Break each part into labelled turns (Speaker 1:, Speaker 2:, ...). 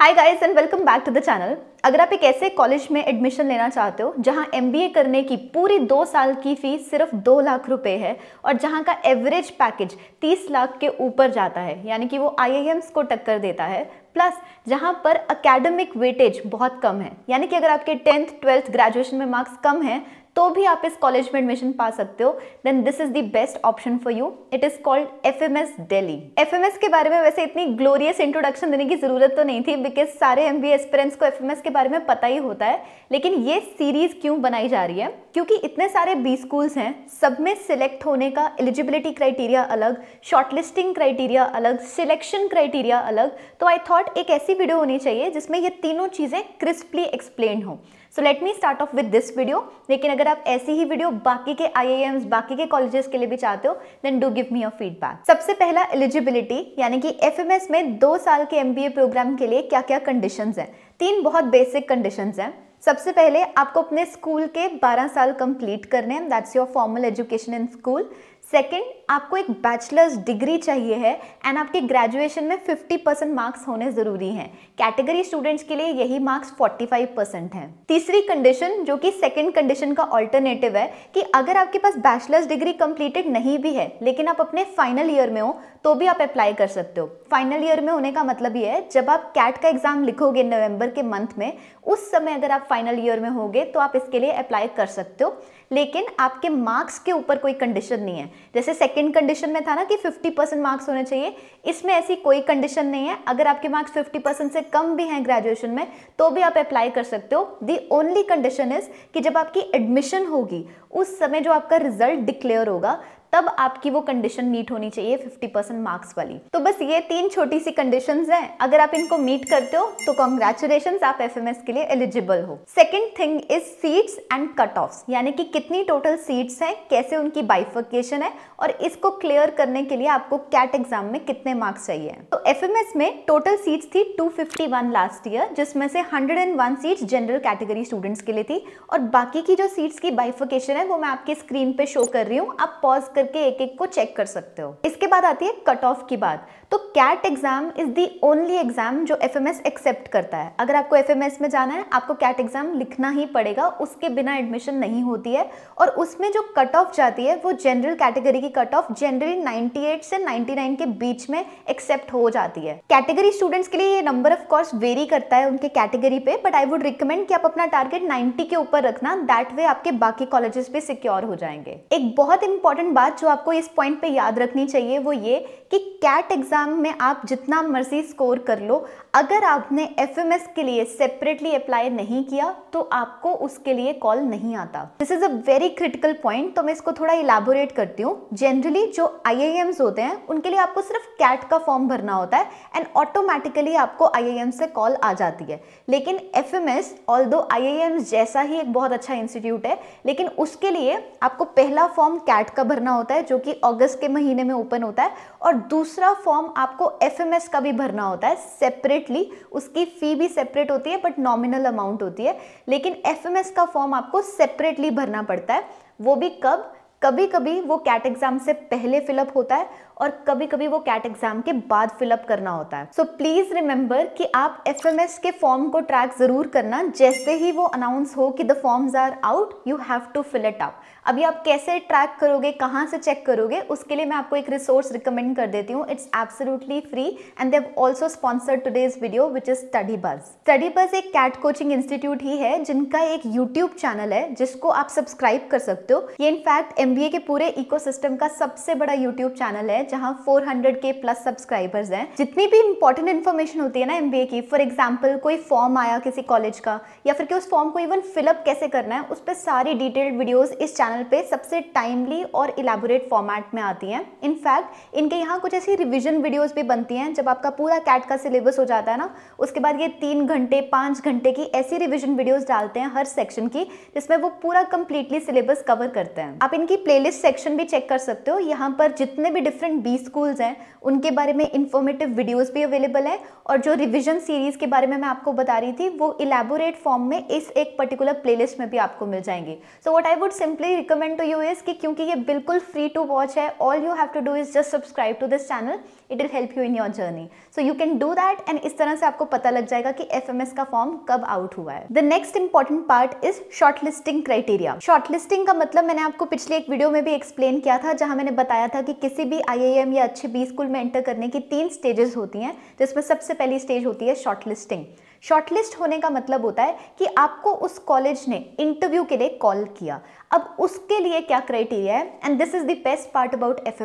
Speaker 1: Hi guys and welcome back to the channel अगर आप एक ऐसे कॉलेज में एडमिशन लेना चाहते हो जहां एमबीए करने की पूरी दो साल की फ़ीस सिर्फ दो लाख रुपए है और जहां का एवरेज पैकेज तीस लाख के ऊपर जाता है यानी कि वो आईआईएम्स को टक्कर देता है प्लस जहां पर अकेडमिक वेटेज बहुत कम है यानी कि अगर आपके टेंथ ट्वेल्थ ग्रेजुएशन में मार्क्स कम हैं तो भी आप इस कॉलेज में एडमिशन पा सकते हो then this is the best option for you it is called F M S Delhi F M S के बारे में वैसे इतनी ग्लोरियस इंट्रोडक्शन देने की जरूरत तो नहीं थी बिकॉज सारे एम बी एस्पेरेंट्स को एफ एम एस के बारे में पता ही होता है लेकिन ये सीरीज क्यों बनाई जा रही है क्योंकि इतने सारे बी स्कूल्स हैं सब में सिलेक्ट होने का एलिजिबिलिटी क्राइटेरिया अलग शॉर्टलिस्टिंग क्राइटेरिया अलग सिलेक्शन क्राइटेरिया अलग तो आई थॉट एक ऐसी वीडियो होनी चाहिए जिसमें ये तीनों चीज़ें क्रिस्पली एक्सप्लेन हों so let me start off with this video लेकिन अगर आप ऐसी ही वीडियो बाकी के आई बाकी के कॉलेजेस के लिए भी चाहते हो then do give me your feedback सबसे पहला एलिजिबिलिटी यानी कि एफ में दो साल के एम प्रोग्राम के लिए क्या क्या कंडीशन है तीन बहुत बेसिक कंडीशन हैं सबसे पहले आपको अपने स्कूल के 12 साल कंप्लीट करने हैं that's your formal education in school second आपको एक बैचलर्स डिग्री चाहिए है एंड आपके ग्रेजुएशन में 50 परसेंट मार्क्स होने ज़रूरी हैं कैटेगरी स्टूडेंट्स के लिए यही मार्क्स 45 परसेंट हैं तीसरी कंडीशन जो कि सेकंड कंडीशन का अल्टरनेटिव है कि अगर आपके पास बैचलर्स डिग्री कंप्लीटेड नहीं भी है लेकिन आप अपने फाइनल ईयर में हो तो भी आप अप्लाई कर सकते हो फाइनल ईयर में होने का मतलब ये है जब आप कैट का एग्ज़ाम लिखोगे नवंबर के मंथ में उस समय अगर आप फाइनल ईयर में होगे तो आप इसके लिए अप्लाई कर सकते हो लेकिन आपके मार्क्स के ऊपर कोई कंडीशन नहीं है जैसे सेकेंड सेकेंड कंडीशन में था ना कि 50 परसेंट मार्क्स होने चाहिए इसमें ऐसी कोई कंडीशन नहीं है अगर आपके मार्क्स 50 परसेंट से कम भी हैं ग्रेजुएशन में तो भी आप अप्लाई कर सकते हो दी ओनली कंडीशन इज कि जब आपकी एडमिशन होगी उस समय जो आपका रिजल्ट डिक्लेयर होगा तब आपकी वो कंडीशन मीट होनी चाहिए 50 परसेंट मार्क्स वाली तो बस ये तीन छोटी सी कंडीशन है अगर आप इनको मीट करते हो तो कॉन्ग्रेचुलेशन आप एफ के लिए एलिजिबल हो second thing is seats and cut off यानी कि कितनी टोटल सीट्स हैं कैसे उनकी बाइफर्केशन है और इसको क्लियर करने के लिए आपको कैट एग्जाम में कितने मार्क्स चाहिए तो एफ में टोटल सीट्स थी टू लास्ट ईयर जिसमें से hundred seats general category students के लिए थी और बाकी की जो सीट्स की बाइफर्केशन है वो मैं आपकी स्क्रीन पे शो कर रही हूँ आप पॉज कर करके एक एक को चेक कर सकते हो इसके बाद आती है कट ऑफ की बात तो CAT exam is the only exam जो एफ एम एस एक्सेप्ट करता है अगर आपको एफ एम एस में जाना है आपको कैट एग्जाम लिखना ही पड़ेगा उसके बिना एडमिशन नहीं होती है और उसमें जो कट ऑफ जाती है वो जनरल कैटेगरी की कट ऑफ जनरली 98 से 99 के बीच में एक्सेप्ट हो जाती है कैटेगरी स्टूडेंट्स के लिए ये नंबर ऑफ कोर्स वेरी करता है उनके कैटेगरी पे बट आई वुड रिकमेंड कि आप अपना टारगेट 90 के ऊपर रखना दैट वे आपके बाकी कॉलेजेस भी सिक्योर हो जाएंगे एक बहुत इंपॉर्टेंट बात बात जो आपको इस पॉइंट पे याद रखनी चाहिए वो ये कि कैट एग्ज़ाम में आप जितना मर्जी स्कोर कर लो अगर आपने एफ के लिए सेपरेटली अप्लाई नहीं किया तो आपको उसके लिए कॉल नहीं आता this is a very critical point तो मैं इसको थोड़ा इलाबोरेट करती हूँ जनरली जो आई होते हैं उनके लिए आपको सिर्फ कैट का फॉर्म भरना होता है एंड ऑटोमेटिकली आपको आई से कॉल आ जाती है लेकिन एफ एम एस ऑल दो जैसा ही एक बहुत अच्छा इंस्टीट्यूट है लेकिन उसके लिए आपको पहला फॉर्म कैट का भरना होता है जो कि अगस्त के महीने में ओपन होता है और दूसरा फॉर्म आपको एफ का भी भरना होता है सेपरेट सेपरेटली ली उसकी फ़ी भी सेपरेट होती है बट नॉमिनल अमाउंट होती है लेकिन एफ का फॉर्म आपको सेपरेटली भरना पड़ता है वो भी कब कभी कभी वो कैट एग्ज़ाम से पहले फिलअप होता है और कभी कभी वो कैट एग्जाम के बाद फिलअप करना होता है सो प्लीज रिमेंबर कि आप एफ के फॉर्म को ट्रैक जरूर करना जैसे ही वो अनाउंस हो कि the forms are out you have to fill it out अभी आप कैसे ट्रैक करोगे कहाँ से चेक करोगे उसके लिए मैं आपको एक रिसोर्स रिकमेंड कर देती हूँ it's absolutely free and they also sponsored today's video which is Study Buzz Study Buzz एक कैट कोचिंग इंस्टीट्यूट ही है जिनका एक यूट्यूब चैनल है जिसको आप सब्सक्राइब कर सकते हो ये इनफैक्ट एम के पूरे इको का सबसे बड़ा यूट्यूब चैनल है जहाँ 400 के प्लस सब्सक्राइबर्स हैं जितनी भी इंपॉर्टेंट इन्फॉर्मेशन होती है ना एमबीए की फॉर एग्जाम्पल कोई फॉर्म आया किसी कॉलेज का या फिर कि उस फॉर्म को इवन फिलअप कैसे करना है उस पर सारी डिटेल्ड वीडियोज़ इस चैनल पर सबसे टाइमली और इलेबोरेट फॉर्मेट में आती हैं इनफैक्ट इनके यहाँ कुछ ऐसी रिविजन वीडियोज़ भी बनती हैं जब आपका पूरा कैट का सिलेबस हो जाता है ना उसके बाद ये तीन घंटे पाँच घंटे की ऐसी रिविजन वीडियोज़ डालते हैं हर सेक्शन की जिसमें वो पूरा कंप्लीटली सिलेबस कवर करते हैं आप इनकी प्लेलिस्ट सेक्शन भी चेक कर सकते हो यहाँ पर जितने भी डिफरेंट बी स्कूल्स हैं उनके बारे में इंफॉर्मेटिव वीडियोस भी अवेलेबल है और जो रिविजन सीरीज़ के बारे में मैं आपको बता रही थी वो इलेबोरेट फॉर्म में इस एक पर्टिकुलर प्लेलिस्ट में भी आपको मिल जाएंगे so what I would simply recommend to you is कि क्योंकि ये बिल्कुल फ्री टू वॉच है all you have to do is just subscribe to this channel it will help you in your journey so you can do that and इस तरह से आपको पता लग जाएगा कि एफ का फॉर्म कब आउट हुआ है the next important part is shortlisting criteria shortlisting का मतलब मैंने आपको पिछले एक वीडियो में भी एक्सप्लेन किया था जहां मैंने बताया था कि किसी भी आई या अच्छे बी स्कूल में एंटर करने की तीन स्टेजेस होती हैं जिसमें सबसे पहली स्टेज होती है शॉर्ट लिस्टिंग शॉर्टलिस्ट होने का मतलब होता है कि आपको उस कॉलेज ने इंटरव्यू के लिए कॉल किया अब उसके लिए क्या क्राइटेरिया है and this is the best part about F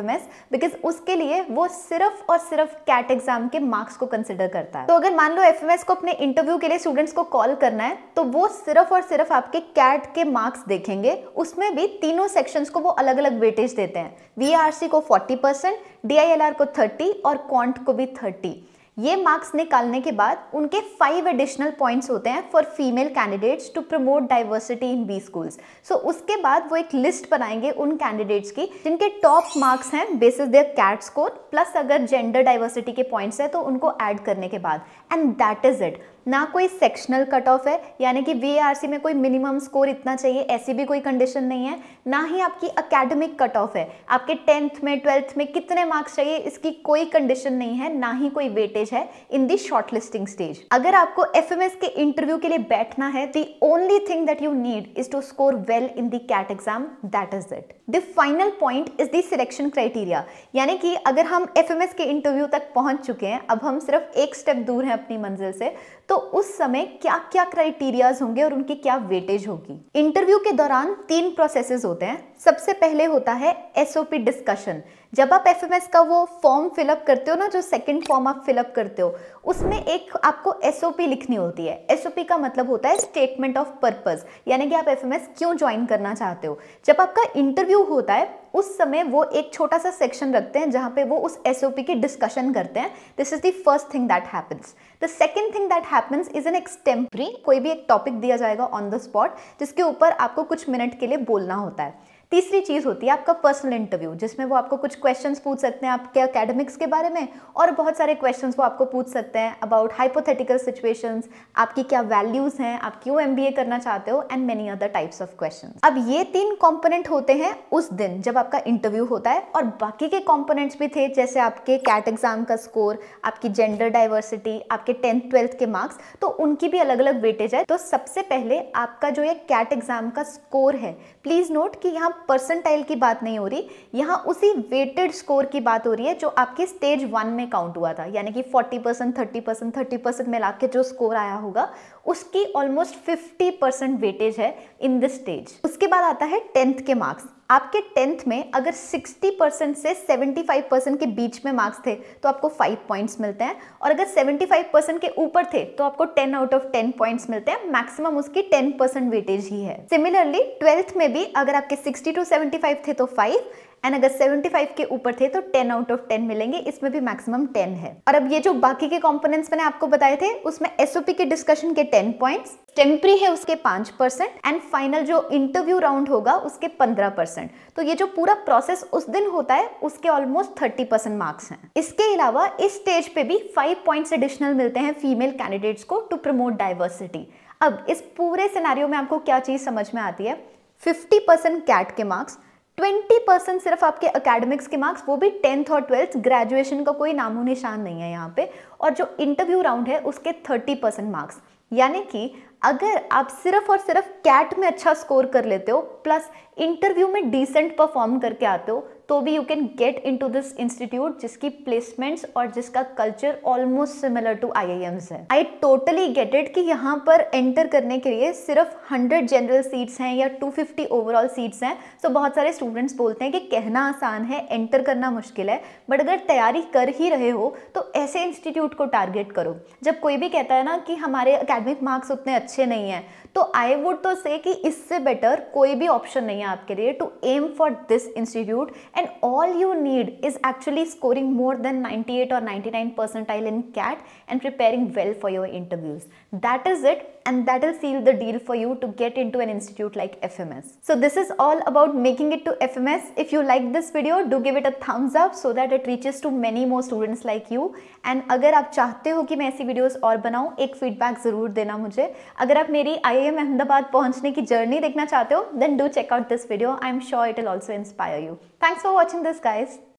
Speaker 1: because उसके लिए वो सिर्फ और सिर्फ कैट एग्जाम के मार्क्स को कंसिडर करता है तो अगर मान लो एफ को अपने इंटरव्यू के लिए स्टूडेंट्स को कॉल करना है तो वो सिर्फ और सिर्फ आपके कैट के मार्क्स देखेंगे उसमें भी तीनों सेक्शन को वो अलग अलग वेटेज देते हैं वी को फोर्टी परसेंट डी को थर्टी और क्वांट को भी थर्टी ये मार्क्स निकालने के बाद उनके फाइव एडिशनल पॉइंट्स होते हैं for female candidates to promote diversity in B schools सो उसके बाद वो एक लिस्ट बनाएंगे उन कैंडिडेट्स की जिनके टॉप मार्क्स हैं basis their CAT score plus अगर जेंडर डाइवर्सिटी के पॉइंट्स हैं तो उनको ऐड करने के बाद एंड दैट इज इट ना कोई सेक्शनल कट ऑफ है यानी कि वी में कोई मिनिमम स्कोर इतना चाहिए ऐसी भी कोई कंडीशन नहीं है ना ही आपकी अकेडमिक कट ऑफ है आपके टेंथ में ट्वेल्थ में कितने मार्क्स चाहिए इसकी कोई कंडीशन नहीं है ना ही कोई वेटेज है in the shortlisting stage अगर आपको एफ के इंटरव्यू के लिए बैठना है the only thing that you need is to score well in the CAT exam that is it the final point is the selection criteria यानी कि अगर हम एफ के इंटरव्यू तक पहुंच चुके हैं अब हम सिर्फ एक स्टेप दूर हैं अपनी मंजिल से तो उस समय क्या क्या क्राइटेरियाज होंगे और उनकी क्या वेटेज होगी इंटरव्यू के दौरान तीन प्रोसेसेस होते हैं सबसे पहले होता है एसओपी डिस्कशन जब आप एफ का वो फॉर्म फिलअप करते हो ना जो सेकंड फॉर्म आप फिलअप करते हो उसमें एक आपको एस लिखनी होती है एस का मतलब होता है स्टेटमेंट ऑफ पर्पज़ यानी कि आप एफ क्यों ज्वाइन करना चाहते हो जब आपका इंटरव्यू होता है उस समय वो एक छोटा सा सेक्शन रखते हैं जहाँ पे वो उस एस की डिस्कशन करते हैं this is the first thing that happens the second thing that happens is an extempore कोई भी एक टॉपिक दिया जाएगा ऑन द स्पॉट जिसके ऊपर आपको कुछ मिनट के लिए बोलना होता है तीसरी चीज़ होती है आपका पर्सनल इंटरव्यू जिसमें वो आपको कुछ क्वेश्चन पूछ सकते हैं आपके अकेडमिक्स के बारे में और बहुत सारे क्वेश्चन वो आपको पूछ सकते हैं अबाउट हाइपोथेटिकल सिचुएशन आपकी क्या वैल्यूज़ हैं आप क्यों एम करना चाहते हो and many other types of question अब ये तीन कॉम्पोनेंट होते हैं उस दिन जब आपका इंटरव्यू होता है और बाकी के कॉम्पोनेंट्स भी थे जैसे आपके कैट एग्जाम का स्कोर आपकी जेंडर डाइवर्सिटी आपके टेंथ ट्वेल्थ के मार्क्स तो उनकी भी अलग अलग वेटेज है तो सबसे पहले आपका जो ये कैट एग्जाम का स्कोर है प्लीज़ नोट कि यहाँ परसेंटाइल की बात नहीं हो रही यहाँ उसी वेटेड स्कोर की बात हो रही है जो आपके स्टेज वन में काउंट हुआ था यानी कि 40 percent thirty percent thirty percent मिला के जो स्कोर आया होगा उसकी ऑलमोस्ट 50 परसेंट वेटेज है इन दिस स्टेज उसके बाद आता है टेंथ के मार्क्स आपके टेंथ में अगर 60 परसेंट से 75 परसेंट के बीच में मार्क्स थे तो आपको 5 पॉइंट्स मिलते हैं और अगर 75 परसेंट के ऊपर थे तो आपको 10 आउट ऑफ 10 पॉइंट्स मिलते हैं मैक्सिमम उसकी 10 परसेंट वेटेज ही है सिमिलरली ट्वेल्थ में भी अगर आपके 60 टू 75 थे तो 5 एंड अगर 75 के ऊपर थे तो 10 आउट ऑफ 10 मिलेंगे इसमें भी मैक्सिमम 10 है और अब ये जो बाकी के कॉम्पोनेंट्स मैंने आपको बताए थे उसमें एसओपी के डिस्कशन के 10 पॉइंट्स टेम्प्री है उसके 5 परसेंट एंड फाइनल जो इंटरव्यू राउंड होगा उसके 15 परसेंट तो ये जो पूरा प्रोसेस उस दिन होता है उसके ऑलमोस्ट थर्टी मार्क्स हैं इसके अलावा इस स्टेज पे भी फाइव पॉइंट्स एडिशनल मिलते हैं फीमेल कैंडिडेट्स को टू प्रमोट डाइवर्सिटी अब इस पूरे सिनेरियो में आपको क्या चीज़ समझ में आती है 50 कैट के मार्क्स ट्वेंटी परसेंट सिर्फ आपके अकेडमिक्स के मार्क्स वो भी टेंथ और ट्वेल्थ ग्रेजुएशन का कोई नामो निशान नहीं है यहाँ पे और जो इंटरव्यू राउंड है उसके थर्टी परसेंट मार्क्स यानी कि अगर आप सिर्फ और सिर्फ कैट में अच्छा स्कोर कर लेते हो प्लस इंटरव्यू में डिसेंट परफॉर्म करके आते हो तो भी you can get in to this institute जिसकी प्लेसमेंट्स और जिसका culture almost similar to I I Ms है आई टोटली गेट इट कि यहाँ पर एंटर करने के लिए सिर्फ हंड्रेड जनरल सीट्स हैं या टू फिफ्टी ओवरऑल सीट्स हैं सो so बहुत सारे स्टूडेंट्स बोलते हैं कि कहना आसान है एंटर करना मुश्किल है बट अगर तैयारी कर ही रहे हो तो ऐसे इंस्टीट्यूट को टारगेट करो जब कोई भी कहता है ना कि हमारे अकेडमिक मार्क्स उतने अच्छे नहीं हैं तो आई वुड तो से कि इससे बेटर कोई भी ऑप्शन नहीं है आपके लिए to aim for this institute and all you need is actually scoring more than 98 और 99 percentile in CAT and preparing well for your interviews that is it and that'll seal the deal for you to get into an institute like FMS. So this is all about making it to FMS. If you like this video, do give it a thumbs up so that it reaches to many more students like you. And अगर आप चाहते हो कि मैं ऐसी videos और बनाऊं एक फीडबैक ज़रूर देना मुझे अगर आप मेरी आई एम अहमदाबाद पहुंचने की जर्नी देखना चाहते हो then do check out this video I am sure it will also inspire you thanks for watching this